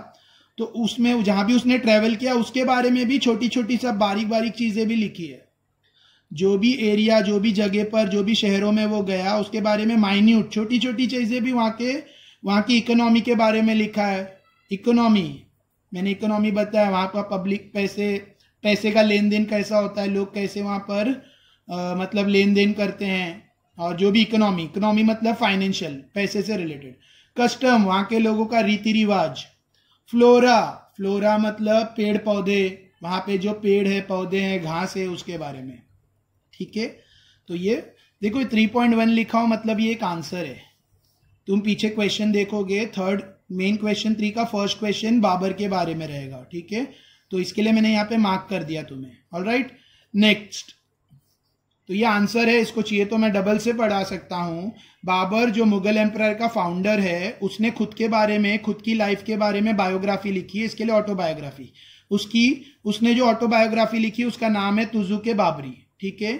तो उसमें जहां भी उसने ट्रेवल किया उसके बारे में भी छोटी छोटी सब बारीक बारीक चीजें भी लिखी है जो भी एरिया जो भी जगह पर जो भी शहरों में वो गया उसके बारे में माइन्यूट छोटी छोटी चीजें भी वहां के वहां की इकोनॉमी के बारे में लिखा है इकोनॉमी मैंने इकोनॉमी बताया वहाँ का पब्लिक पैसे पैसे का लेन देन कैसा होता है लोग कैसे वहाँ पर आ, मतलब लेन देन करते हैं और जो भी इकोनॉमी इकोनॉमी मतलब फाइनेंशियल पैसे से रिलेटेड कस्टम वहाँ के लोगों का रीति रिवाज फ्लोरा फ्लोरा मतलब पेड़ पौधे वहाँ पे जो पेड़ है पौधे हैं घास है उसके बारे में ठीक है तो ये देखो थ्री पॉइंट वन लिखा हो मतलब ये एक आंसर है तुम पीछे क्वेश्चन देखोगे थर्ड मेन क्वेश्चन थ्री का फर्स्ट क्वेश्चन बाबर के बारे में रहेगा ठीक है तो इसके लिए मैंने यहाँ पे मार्क कर दिया तुम्हें ऑल राइट नेक्स्ट तो ये आंसर है इसको चाहिए तो मैं डबल से पढ़ा सकता हूँ बाबर जो मुगल एम्प्रायर का फाउंडर है उसने खुद के बारे में खुद की लाइफ के बारे में बायोग्राफी लिखी है इसके लिए ऑटोबायोग्राफी उसकी उसने जो ऑटोबायोग्राफी लिखी उसका नाम है तुजू के बाबरी ठीक है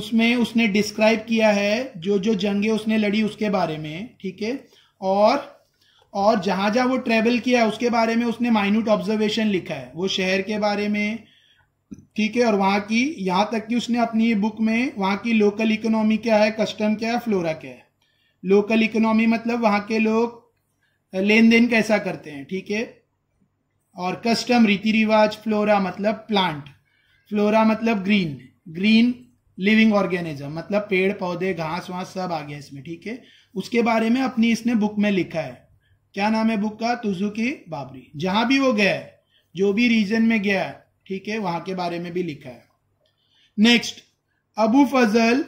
उसमें उसने डिस्क्राइब किया है जो जो जंगे उसने लड़ी उसके बारे में ठीक है और और जहाँ जहाँ वो ट्रेवल किया है उसके बारे में उसने माइन्यूट ऑब्जर्वेशन लिखा है वो शहर के बारे में ठीक है और वहाँ की यहाँ तक कि उसने अपनी बुक में वहाँ की लोकल इकोनॉमी क्या है कस्टम क्या है फ्लोरा क्या है लोकल इकोनॉमी मतलब वहाँ के लोग लेन देन कैसा करते हैं ठीक है और कस्टम रीति रिवाज फ्लोरा मतलब प्लांट फ्लोरा मतलब ग्रीन ग्रीन लिविंग ऑर्गेनिज्म मतलब पेड़ पौधे घास वास सब आ गया इसमें ठीक है उसके बारे में अपनी इसने बुक में लिखा है क्या नाम है बुक का तुजुकी बाबरी जहां भी वो गया है जो भी रीजन में गया है ठीक है वहां के बारे में भी लिखा है नेक्स्ट अबू फजल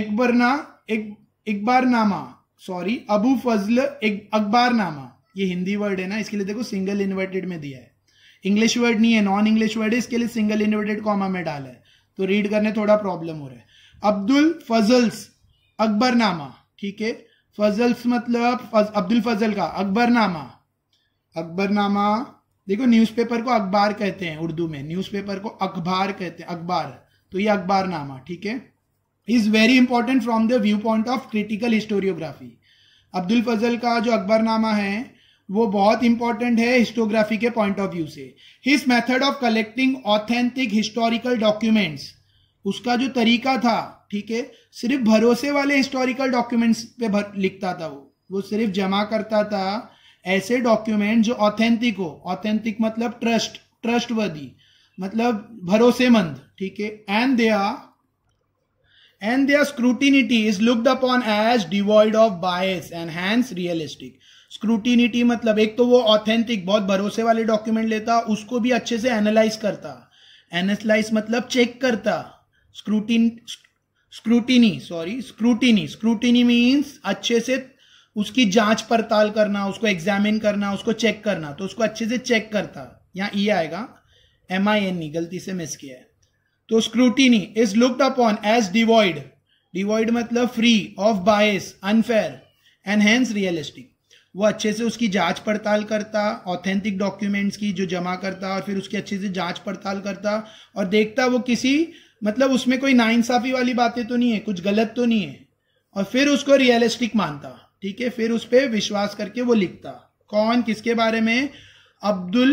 अकबरना एक इकबारनामा सॉरी अबू फजल एक अखबारनामा ये हिंदी वर्ड है ना इसके लिए देखो सिंगल इन्वर्टेड में दिया है इंग्लिश वर्ड नहीं है नॉन इंग्लिश वर्ड है इसके लिए सिंगल इन्वर्टेड कॉमा में डाला है तो रीड करने थोड़ा प्रॉब्लम हो रहा है अब्दुल फजल्स अकबरनामा ठीक है फजल मतलब फज, अब्दुल फजल का अकबरनामा अकबरनामा देखो न्यूज़पेपर को अखबार कहते हैं उर्दू में न्यूज़पेपर को अखबार कहते हैं अखबार तो ये अखबारनामा ठीक है is very important from the view point of critical historiography Abdul Fazal का जो अखबारनामा है वो बहुत इंपॉर्टेंट है हिस्टोग्राफी के पॉइंट ऑफ व्यू से his method of collecting authentic historical documents उसका जो तरीका था ठीक है सिर्फ भरोसे वाले हिस्टोरिकल डॉक्यूमेंट्स पे भर, लिखता था वो वो सिर्फ जमा करता था ऐसे डॉक्यूमेंट जो ऑथेंटिक हो ऑथेंटिक मतलब ट्रस्ट ट्रस्ट वी मतलब भरोसेमंद ठीक है and they are and they are scrutiny is looked upon as devoid of bias and hence realistic scrutiny मतलब एक तो वो ऑथेंटिक बहुत भरोसे वाले डॉक्यूमेंट लेता उसको भी अच्छे से एनालाइज करता एनालाइज मतलब चेक करता स्क्रूटिन scrutiny sorry scrutiny scrutiny means अच्छे से उसकी जांच पड़ताल करना उसको एग्जामिन करना उसको चेक करना तो उसको अच्छे से चेक करता यहाँ ई e आएगा एम आई एन ई गलती से मिस किया है तो scrutiny is looked upon as devoid devoid मतलब free of bias unfair and hence realistic वो अच्छे से उसकी जांच पड़ताल करता ऑथेंटिक डॉक्यूमेंट्स की जो जमा करता और फिर उसकी अच्छे से जांच पड़ताल करता और देखता वो किसी मतलब उसमें कोई नाइंसाफी वाली बातें तो नहीं है कुछ गलत तो नहीं है और फिर उसको रियलिस्टिक मानता ठीक है फिर उस पर विश्वास करके वो लिखता कौन किसके बारे में अब्दुल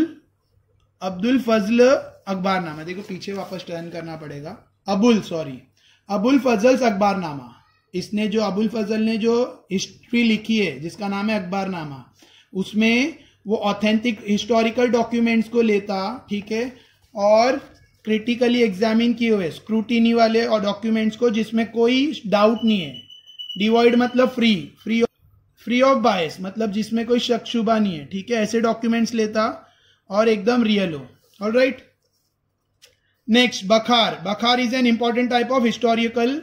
अब्दुल फजल अखबारनामा देखो पीछे वापस टर्न करना पड़ेगा अबुल सॉरी अबुल अखबार नामा इसने जो अबुल फजल ने जो हिस्ट्री लिखी है जिसका नाम है अखबारनामा उसमें वो ऑथेंटिक हिस्टोरिकल डॉक्यूमेंट्स को लेता ठीक है और क्रिटिकली एग्जामिन किए हुए स्क्रूटिनी वाले और डॉक्यूमेंट्स को जिसमें कोई डाउट नहीं है डिवॉइड मतलब free free free of bias मतलब जिसमें कोई शक्शुबा नहीं है ठीक है ऐसे डॉक्यूमेंट्स लेता और एकदम रियल हो all right next bakhar bakhar is an important type of historical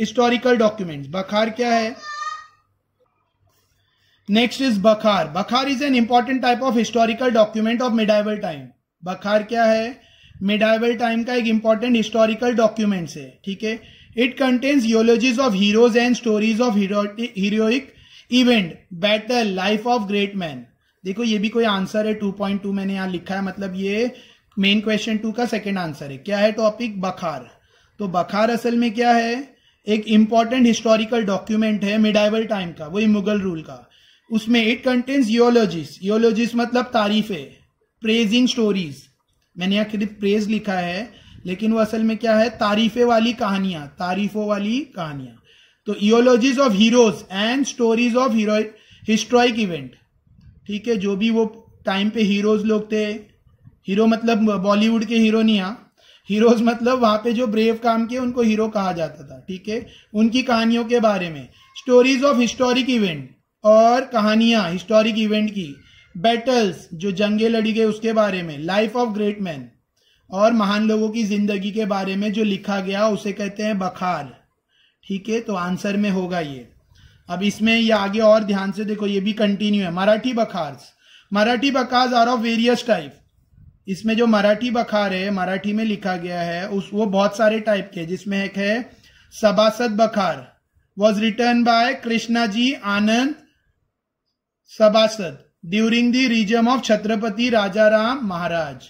historical documents bakhar क्या है next is bakhar bakhar is an important type of historical document of medieval time bakhar क्या है मिडाइवल टाइम का एक इंपॉर्टेंट हिस्टोरिकल डॉक्यूमेंट है ठीक है it contains eulogies of heroes and stories of heroic event battle life of great man देखो ये भी कोई आंसर है 2.2 मैंने यहां लिखा है मतलब ये मेन क्वेश्चन टू का सेकेंड आंसर है क्या है टॉपिक बखार तो बखार असल में क्या है एक इंपॉर्टेंट हिस्टोरिकल डॉक्यूमेंट है मिडाइवल टाइम का वही मुगल रूल का उसमें इट कंटेन्स जियोलॉजिस जियोलॉजिस मतलब तारीफ है प्रेजिंग स्टोरीज मैंने यहाँ कृत प्रेज लिखा है लेकिन वो असल में क्या है तारीफे वाली कहानियां तारीफों वाली कहानियां तो eulogies of heroes and stories of hero historic event ठीक है जो भी वो टाइम पे हीरोज लोग थे हीरो मतलब बॉलीवुड के हीरो नहीं आ हाँ। हीरोज मतलब वहां पे जो ब्रेव काम किए उनको हीरो कहा जाता था ठीक है उनकी कहानियों के बारे में स्टोरीज ऑफ हिस्टोरिक इवेंट और कहानियां हिस्टोरिक इवेंट की बैटल्स जो जंगे लड़ी गई उसके बारे में लाइफ ऑफ ग्रेट मैन और महान लोगों की जिंदगी के बारे में जो लिखा गया उसे कहते हैं बखार ठीक है तो आंसर में होगा ये अब इसमें ये आगे और ध्यान से देखो ये भी कंटिन्यू है Marathi bakhar Marathi bakhars are of various type इसमें जो मराठी बखार है मराठी में लिखा गया है उस वो बहुत सारे टाइप के जिसमें एक है Sabhasad bakhar was written by Krishna ji Anand Sabhasad during the reign of Chhatrapati Raja Ram Maharaj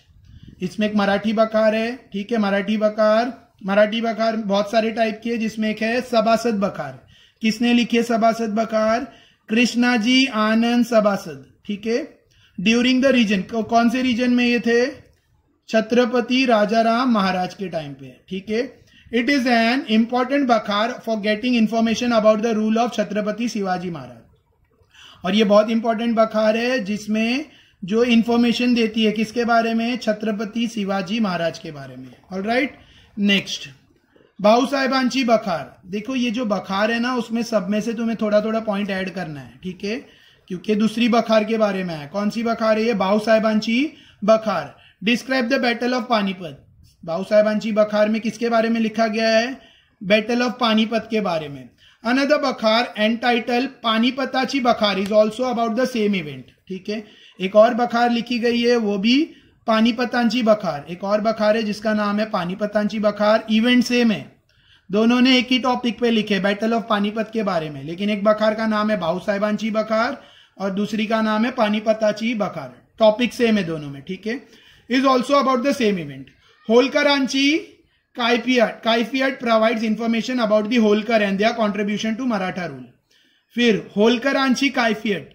इसमें एक मराठी बकार है ठीक है मराठी बकार मराठी बकार बहुत सारे टाइप के जिसमें एक है सभासद बकार किसने लिखे सभासद बकार कृष्णा जी आनंद सभासद ठीक है ड्यूरिंग द रीजन कौन से रीजन में ये थे छत्रपति राजा राम महाराज के टाइम पे ठीक है it is an important bakhar for getting information about the rule of Chhatrapati Shivaji Maharaj और ये बहुत इंपॉर्टेंट बखार है जिसमें जो इंफॉर्मेशन देती है किसके बारे में छत्रपति शिवाजी महाराज के बारे में ऑल राइट नेक्स्ट बाहू साहेबांची बखार देखो ये जो बखार है ना उसमें सब में से तुम्हें थोड़ा थोड़ा पॉइंट ऐड करना है ठीक है क्योंकि दूसरी बखार के बारे में है कौन सी बखार है ये बाहू साहेबांची bakhar describe the battle of Panipat बाहू साहेबांची बखार में किसके बारे में लिखा गया है बैटल ऑफ पानीपत के बारे में another bakhar entitled ची bakhar is also about the same event ठीक है एक और बखार लिखी गई है वो भी पानीपतांची बखार एक और बखार है जिसका नाम है पानीपतांची बखार इवेंट सेम है दोनों ने एक ही टॉपिक पे लिखे बैटल ऑफ पानीपत के बारे में लेकिन एक बखार का नाम है भाऊ साहिबांची बखार और दूसरी का नाम है पानीपताची बखार टॉपिक सेम है दोनों में ठीक है is also about the same event होलकरांची Kaifiyat Kaifiyat provides information about the Holkar and their contribution to Maratha rule फिर होलकर होलकरांची काइफियट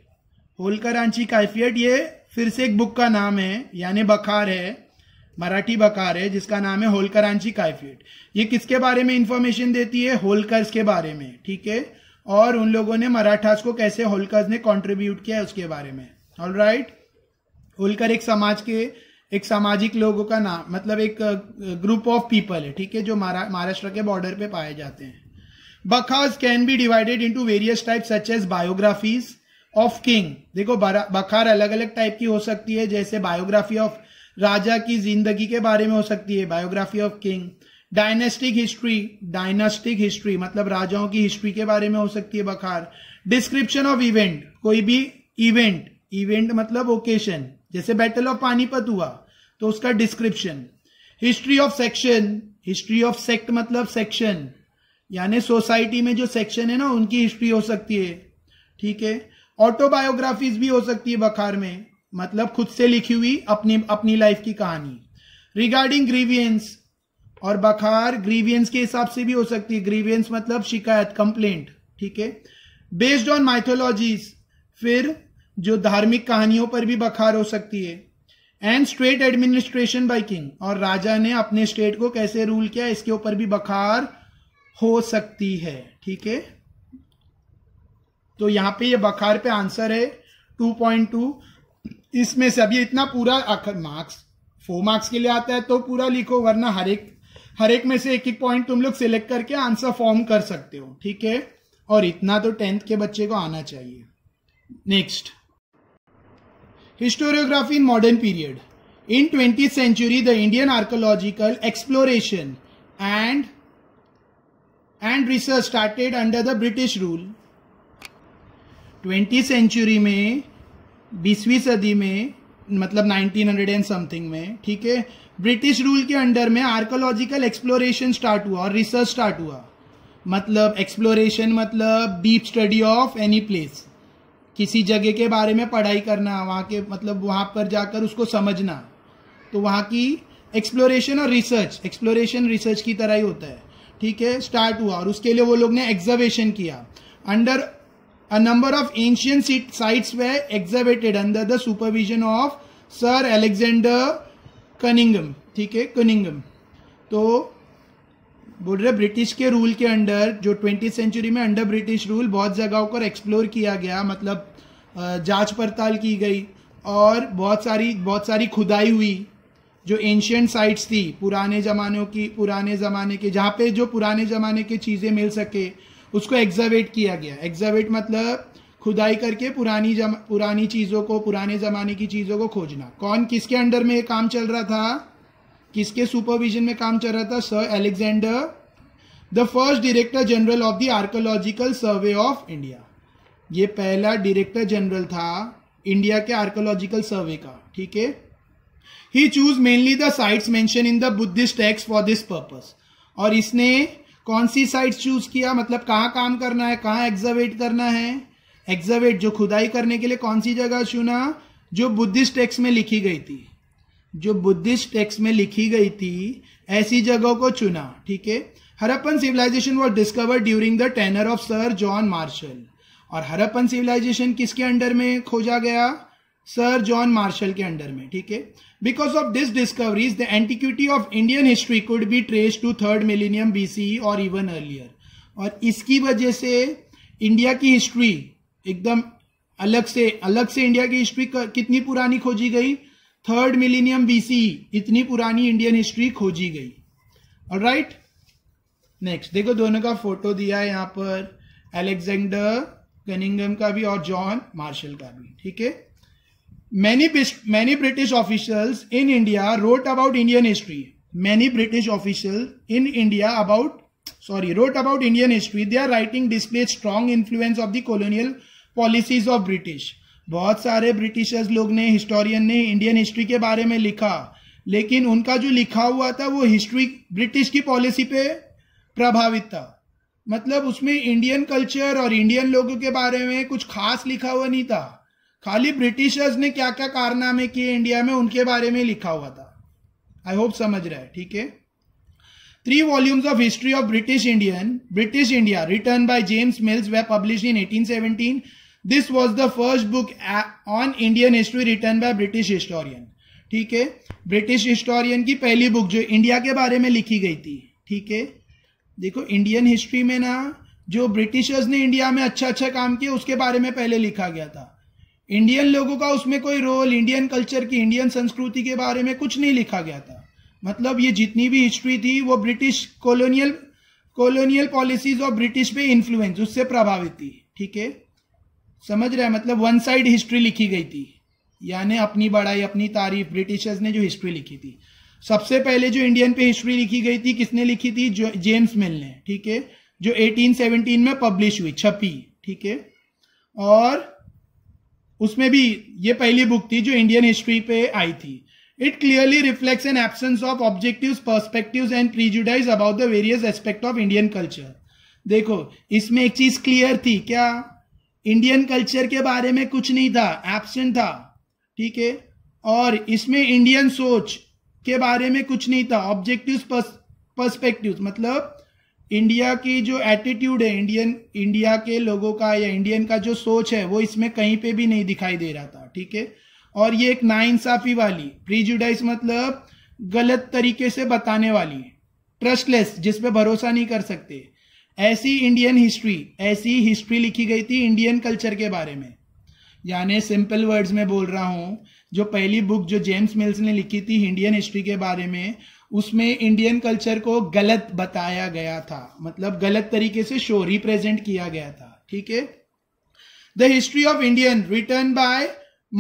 होलकरांची काइफियट ये फिर से एक बुक का नाम है यानी बखार है मराठी बकार है जिसका नाम है होलकर होलकरांची काइफियट ये किसके बारे में इंफॉर्मेशन देती है होलकर्स के बारे में ठीक है और उन लोगों ने मराठास को कैसे होलकर्स ने कॉन्ट्रीब्यूट किया है उसके बारे में ऑल राइट होलकर एक समाज के एक सामाजिक लोगों का नाम मतलब एक ग्रुप ऑफ पीपल है ठीक है जो महाराष्ट्र के बॉर्डर पे पाए जाते हैं bakhars can be divided into various type such as biographies of king देखो बखार अलग अलग टाइप की हो सकती है जैसे बायोग्राफी ऑफ राजा की जिंदगी के बारे में हो सकती है biography of king dynastic history dynastic history मतलब राजाओं की हिस्ट्री के बारे में हो सकती है बखार डिस्क्रिप्शन ऑफ इवेंट कोई भी इवेंट इवेंट मतलब ओकेशन जैसे बैटल ऑफ पानीपत हुआ तो उसका description history of section history of sect मतलब सेक्शन यानी सोसाइटी में जो सेक्शन है ना उनकी हिस्ट्री हो सकती है ठीक है ऑटोबायोग्राफीज भी हो सकती है बखार में मतलब खुद से लिखी हुई अपनी अपनी लाइफ की कहानी रिगार्डिंग ग्रीवियंस और बखार ग्रीवियंस के हिसाब से भी हो सकती है ग्रीवियंस मतलब शिकायत कंप्लेंट ठीक है बेस्ड ऑन माइथोलॉजीज फिर जो धार्मिक कहानियों पर भी बखार हो सकती है and state administration by king और राजा ने अपने स्टेट को कैसे रूल किया इसके ऊपर भी बखार हो सकती है ठीक है तो यहां पे ये बखार पे आंसर है 2.2 इसमें से अभी इतना पूरा आखिर मार्क्स फोर मार्क्स के लिए आता है तो पूरा लिखो वरना हर एक हर एक में से एक एक पॉइंट तुम लोग सिलेक्ट करके आंसर फॉर्म कर सकते हो ठीक है और इतना तो टेंथ के बच्चे को आना चाहिए next Historiography in modern period. In 20th century, the Indian archaeological exploration and and research started under the British rule. 20th century में बीसवीं सदी में मतलब 1900 एंड समथिंग में ठीक है ब्रिटिश रूल के अंडर में आर्कोलॉजिकल एक्सप्लोरेशन स्टार्ट हुआ और रिसर्च स्टार्ट हुआ मतलब एक्सप्लोरेशन मतलब deep study of any place किसी जगह के बारे में पढ़ाई करना वहाँ के मतलब वहाँ पर जाकर उसको समझना तो वहाँ की एक्सप्लोरेशन और रिसर्च एक्सप्लोरेशन रिसर्च की तरह ही होता है ठीक है स्टार्ट हुआ और उसके लिए वो लोग ने एग्जर्वेशन किया under a number of ancient sites they excavated under the supervision of sir Alexander Cunningham ठीक है कनिंगम तो बोल रहे ब्रिटिश के रूल के अंडर जो ट्वेंटी सेंचुरी में अंडर ब्रिटिश रूल बहुत जगहों पर एक्सप्लोर किया गया मतलब जांच पड़ताल की गई और बहुत सारी बहुत सारी खुदाई हुई जो एंशियंट साइट्स थी पुराने ज़मानों की पुराने ज़माने के जहाँ पे जो पुराने ज़माने की चीज़ें मिल सके उसको एग्जावेट किया गया एग्जावेट मतलब खुदाई करके पुरानी जमा पुरानी चीज़ों को पुराने ज़माने की चीज़ों को खोजना कौन किसके अंडर में ये काम चल रहा था किसके सुपरविजन में काम चल रहा था sir Alexander the first director general of the archaeological survey of India ये पहला डायरेक्टर जनरल था इंडिया के आर्कोलॉजिकल सर्वे का ठीक है he choose mainly the sites mention in the Buddhist texts for this purpose और इसने कौन सी साइट्स चूज किया मतलब कहाँ काम करना है कहाँ एग्जर्वेट करना है एग्जर्वेट जो खुदाई करने के लिए कौन सी जगह चुना जो बुद्धिस्ट टेक्स में लिखी गई थी जो बुद्धिस्ट टेक्स्ट में लिखी गई थी ऐसी जगह को चुना ठीक है Harappan civilisation was discover during the tenure of sir John Marshall और हरप्पन सिविलाइजेशन किसके अंडर में खोजा गया सर जॉन मार्शल के अंडर में ठीक है because of this discoveries the antiquity of Indian history could be trace to third millennium BC और इवन अर्लियर और इसकी वजह से इंडिया की हिस्ट्री एकदम अलग से अलग से इंडिया की हिस्ट्री कितनी पुरानी खोजी गई थर्ड मिलीनियम बीसी इतनी पुरानी इंडियन हिस्ट्री खोजी गई और राइट नेक्स्ट देखो दोनों का फोटो दिया है यहां पर एलेक्जेंडर कनिंगम का भी और जॉन मार्शल का भी ठीक है many many British officials in India wrote about Indian history many British official in India about wrote about Indian history they are writing display strong influence of the colonial policies of British बहुत सारे Britishers लोग ने historian ने Indian history के बारे में लिखा लेकिन उनका जो लिखा हुआ था वो हिस्ट्री ब्रिटिश की पॉलिसी पे प्रभावित था मतलब उसमें इंडियन कल्चर और इंडियन लोगों के बारे में कुछ खास लिखा हुआ नहीं था खाली ब्रिटिशर्स ने क्या क्या कारनामे किए इंडिया में उनके बारे में लिखा हुआ था आई होप समझ रहा है ठीक है three volumes of history of British Indian British India written by James Mills they publish in eighteen this was the first book on Indian history written by British historian ठीक है British historian की पहली book जो India के बारे में लिखी गई थी ठीक है देखो इंडियन हिस्ट्री में ना जो ब्रिटिशर्स ने इंडिया में अच्छा अच्छा काम किया उसके बारे में पहले लिखा गया था इंडियन लोगों का उसमें कोई रोल इंडियन कल्चर की इंडियन संस्कृति के बारे में कुछ नहीं लिखा गया था मतलब ये जितनी भी हिस्ट्री थी वो ब्रिटिश कॉलोनियल कॉलोनियल पॉलिसीज और ब्रिटिश पे इन्फ्लुएंस उससे प्रभावित थी ठीक है समझ रहे हैं मतलब वन साइड हिस्ट्री लिखी गई थी यानी अपनी बड़ाई अपनी तारीफ ब्रिटिशर्स ने जो हिस्ट्री लिखी थी सबसे पहले जो इंडियन पे हिस्ट्री लिखी गई थी किसने लिखी थी जो जेम्स मिल ने ठीक है जो 1817 में पब्लिश हुई छपी ठीक है और उसमें भी ये पहली बुक थी जो इंडियन हिस्ट्री पे आई थी it clearly reflects an absence of objective perspective and prejudice about the various aspect of Indian culture देखो इसमें एक चीज क्लियर थी क्या इंडियन कल्चर के बारे में कुछ नहीं था एबसेंट था ठीक है और इसमें इंडियन सोच के बारे में कुछ नहीं था ऑब्जेक्टिव पर्सपेक्टिव मतलब इंडिया की जो एटीट्यूड है इंडियन इंडिया के लोगों का या इंडियन का जो सोच है वो इसमें कहीं पे भी नहीं दिखाई दे रहा था ठीक है और ये एक नाइंसाफी वाली प्रीजुडाइस मतलब गलत तरीके से बताने वाली ट्रस्टलेस जिसपे भरोसा नहीं कर सकते ऐसी इंडियन हिस्ट्री ऐसी हिस्ट्री लिखी गई थी इंडियन कल्चर के बारे में यानी सिंपल वर्ड्स में बोल रहा हूँ जो पहली बुक जो जेम्स मिल्स ने लिखी थी इंडियन हिस्ट्री के बारे में उसमें इंडियन कल्चर को गलत बताया गया था मतलब गलत तरीके से शो रिप्रेजेंट किया गया था ठीक है the history of Indian written by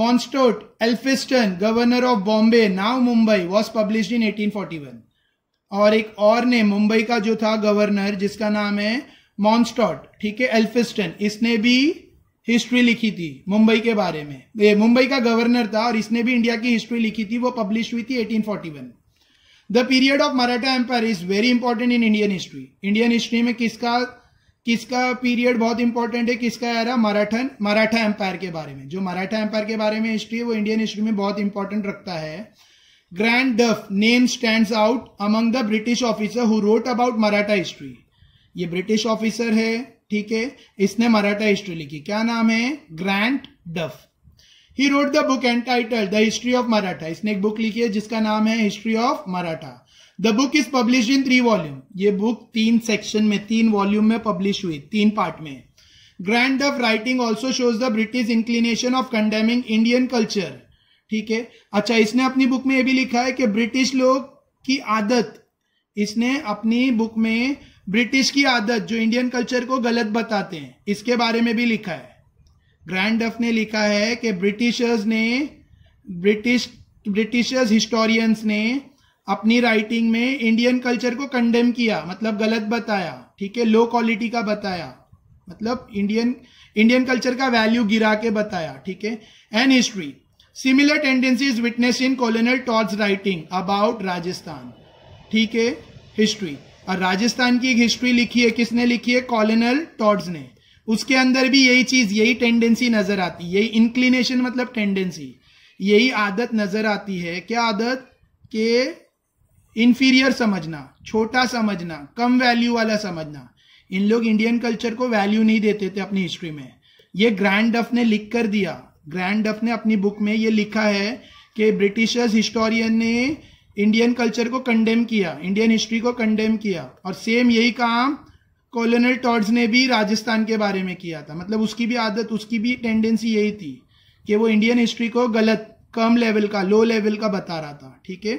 Mountstuart Elphinstone governor of Bombay now Mumbai was publish in one और एक और ने मुंबई का जो था गवर्नर जिसका नाम है मॉन्स्टॉट ठीक है एल्फिस्टन इसने भी हिस्ट्री लिखी थी मुंबई के बारे में ये मुंबई का गवर्नर था और इसने भी इंडिया की हिस्ट्री लिखी थी वो पब्लिश हुई थी 1841 the period of Maratha empire is very important in Indian history Indian history में किसका किसका पीरियड बहुत इंपॉर्टेंट है किसका आ रहा मराठन मराठा एम्पायर के बारे में जो मराठा एम्पायर के बारे में हिस्ट्री है वो इंडियन हिस्ट्री में बहुत इंपॉर्टेंट रखता है Grand Duff name stand out among the British officer who wrote about Maratha history ये ब्रिटिश ऑफिसर है ठीक है इसने मराठा हिस्ट्री लिखी क्या नाम है Grand Duff he wrote the book and title the history of Maratha इसने एक बुक लिखी है जिसका नाम है history of Maratha the book is publish in three volume ये बुक तीन सेक्शन में तीन वॉल्यूम में पब्लिश हुई तीन पार्ट में Grand Duff writing also shows the British inclination of condemning Indian culture ठीक है अच्छा इसने अपनी बुक में यह भी लिखा है कि ब्रिटिश लोग की आदत इसने अपनी बुक में ब्रिटिश की आदत जो इंडियन कल्चर को गलत बताते हैं इसके बारे में भी लिखा है ग्रैंड डफ ने लिखा है कि ब्रिटिशर्स ने ब्रिटिश ब्रिटिशर्स हिस्टोरियंस ने अपनी राइटिंग में इंडियन कल्चर को कंडेम किया मतलब गलत बताया ठीक है लो क्वालिटी का बताया मतलब इंडियन इंडियन कल्चर का वैल्यू गिरा के बताया ठीक है and history similar tendency is witness in colonial torch writing about Rajasthan ठीक है हिस्ट्री और राजस्थान की एक हिस्ट्री लिखी है किसने लिखी है कॉलोनल टॉर्च ने उसके अंदर भी यही चीज यही टेंडेंसी नजर आती है यही इंक्लिनेशन मतलब टेंडेंसी यही आदत नजर आती है क्या आदत के इन्फीरियर समझना छोटा समझना कम वैल्यू वाला समझना इन लोग इंडियन कल्चर को वैल्यू नहीं देते थे अपनी हिस्ट्री में ये ग्रैंड डफ ने लिख कर दिया ग्रैंड डफ ने अपनी बुक में ये लिखा है कि ब्रिटिशर्स हिस्टोरियन ने इंडियन कल्चर को कंडेम किया इंडियन हिस्ट्री को कंडेम किया और सेम यही काम कॉलोनल टॉर्ड्स ने भी राजस्थान के बारे में किया था मतलब उसकी भी आदत उसकी भी टेंडेंसी यही थी कि वो इंडियन हिस्ट्री को गलत कम लेवल का लो लेवल का बता रहा था ठीक है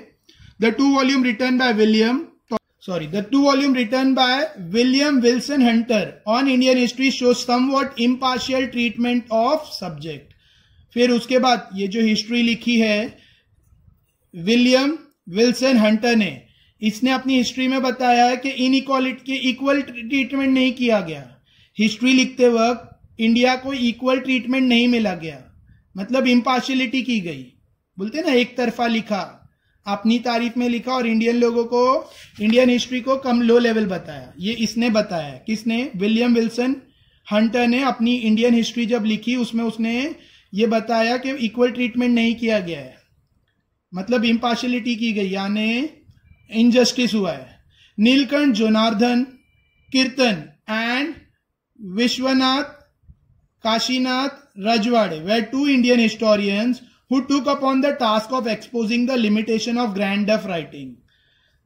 the two volume written by William sorry the two volume written by William Wilson Hunter on Indian history show somewhat impartial treatment of subject फिर उसके बाद ये जो हिस्ट्री लिखी है विलियम विल्सन हंटर ने इसने अपनी हिस्ट्री में बताया है कि इन इक्वालिटी के इक्वल ट्रीटमेंट नहीं किया गया हिस्ट्री लिखते वक्त इंडिया को इक्वल ट्रीटमेंट नहीं मिला गया मतलब इम्पार्शलिटी की गई बोलते ना एक तरफा लिखा अपनी तारीफ में लिखा और इंडियन लोगों को इंडियन हिस्ट्री को कम लो लेवल बताया ये इसने बताया किसने विलियम विल्सन हंटर ने अपनी इंडियन हिस्ट्री जब लिखी उसमें उसने ये बताया कि इक्वल ट्रीटमेंट नहीं किया गया है मतलब इम्पार्शलिटी की गई यानी इनजस्टिस हुआ है Nilkanth Janardan Kirtan and Vishwanath Kashinath Rajwade were two Indian historians who took upon the task of exposing the limitation of Grand Duff writing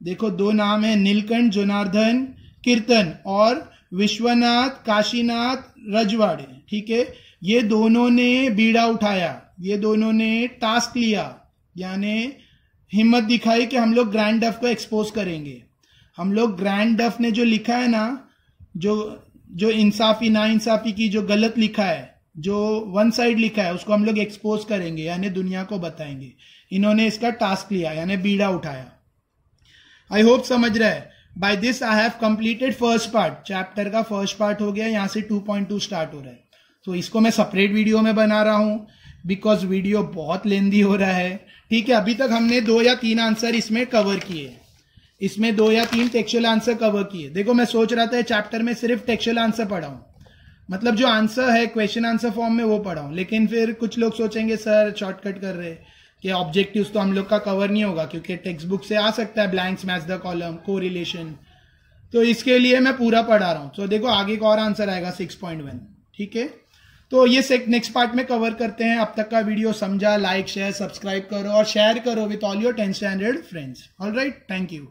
देखो दो नाम है नीलकंठ जोनार्दन कीर्तन और विश्वनाथ काशीनाथ रजवाड़े ठीक है ये दोनों ने बीड़ा उठाया ये दोनों ने टास्क लिया यानी हिम्मत दिखाई कि हम लोग ग्रैंड डफ को एक्सपोज करेंगे हम लोग ग्रैंड डफ ने जो लिखा है ना जो जो इंसाफी ना इंसाफी की जो गलत लिखा है जो वन साइड लिखा है उसको हम लोग एक्सपोज करेंगे यानी दुनिया को बताएंगे इन्होंने इसका टास्क लिया यानी बीड़ा उठाया आई होप समझ रहा है by this I have completed first part chapter का फर्स्ट पार्ट हो गया यहां से 2.2 स्टार्ट हो रहा है तो इसको मैं सेपरेट वीडियो में बना रहा हूँ बिकॉज वीडियो बहुत लेंदी हो रहा है ठीक है अभी तक हमने दो या तीन आंसर इसमें कवर किए इसमें दो या तीन टेक्चुअल आंसर कवर किए देखो मैं सोच रहा था चैप्टर में सिर्फ टेक्चुअल आंसर पढ़ाऊँ मतलब जो आंसर है क्वेश्चन आंसर फॉर्म में वो पढ़ाऊँ लेकिन फिर कुछ लोग सोचेंगे सर शॉर्टकट कर रहे कि ऑब्जेक्टिव्स तो हम लोग का कवर नहीं होगा क्योंकि टेक्स्ट बुक से आ सकता है ब्लैंक्स मैच द कॉलम को रिलेशन तो इसके लिए मैं पूरा पढ़ा रहा हूँ तो देखो आगे का और आंसर आएगा सिक्स पॉइंट वन ठीक है तो ये से नेक्स्ट पार्ट में कवर करते हैं अब तक का वीडियो समझा लाइक शेयर सब्सक्राइब करो और शेयर करो with all your ten standard friends all right thank you